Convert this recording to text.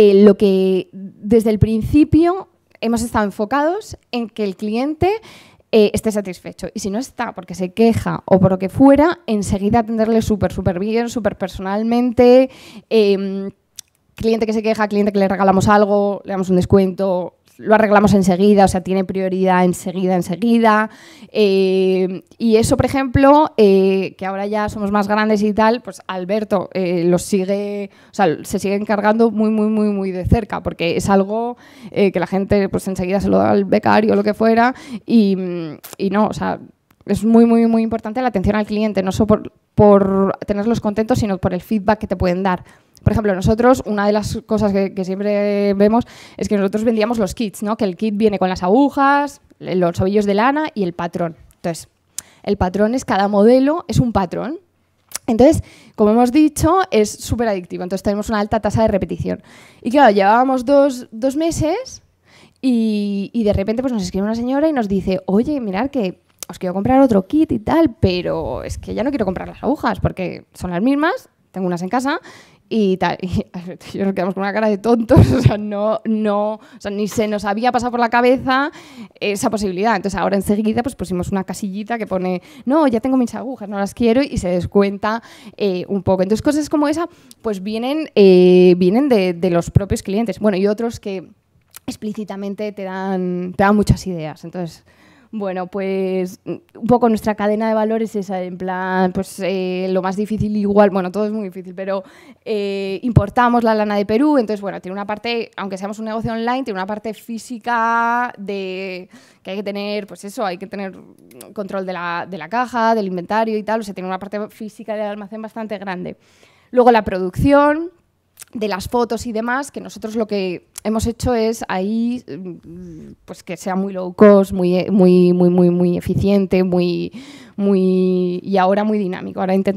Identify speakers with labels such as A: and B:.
A: Eh, lo que desde el principio hemos estado enfocados en que el cliente eh, esté satisfecho. Y si no está porque se queja o por lo que fuera, enseguida atenderle súper, súper bien, súper personalmente. Em, cliente que se queja, cliente que le regalamos algo, le damos un descuento, lo arreglamos enseguida, o sea, tiene prioridad enseguida, enseguida. Eh, y eso, por ejemplo, eh, que ahora ya somos más grandes y tal, pues Alberto eh, los sigue, se sigue encargando muy, muy, muy, muy de cerca, porque es algo que la gente, pues enseguida se lo da al becario o lo que fuera, y, no, o sea, es muy, muy, muy importante la atención al cliente, no solo por, por tenerlos contentos, sino por el feedback que te pueden dar. Por ejemplo, nosotros, una de las cosas que, siempre vemos es que nosotros vendíamos los kits, ¿no? Que el kit viene con las agujas, los ovillos de lana y el patrón. Entonces, el patrón es cada modelo, es un patrón. Entonces, como hemos dicho, es súper adictivo. Entonces, tenemos una alta tasa de repetición. Y claro, llevábamos dos, meses y, de repente pues, nos escribe una señora y nos dice, oye, mirad que os quiero comprar otro kit y tal, pero es que ya no quiero comprar las agujas porque son las mismas, tengo unas en casa y tal. Y nos quedamos con una cara de tontos, o sea, no, no, o sea, ni se nos había pasado por la cabeza esa posibilidad. Entonces ahora enseguida pues pusimos una casillita que pone, no, ya tengo mis agujas, no las quiero y se descuenta eh, un poco. Entonces cosas como esa pues vienen, eh, vienen de, de los propios clientes. Bueno, y otros que explícitamente te dan, te dan muchas ideas. Entonces, bueno, pues un poco nuestra cadena de valores es esa, en plan, pues eh, lo más difícil igual, bueno, todo es muy difícil, pero eh, importamos la lana de Perú, entonces, bueno, tiene una parte, aunque seamos un negocio online, tiene una parte física de que hay que tener, pues eso, hay que tener control de la, de la caja, del inventario y tal, o sea, tiene una parte física del almacén bastante grande. Luego la producción, de las fotos y demás, que nosotros lo que hemos hecho es ahí mm, pues que sea muy low cost, muy muy muy muy muy eficiente, muy muy y ahora muy dinámico. Ahora intentamos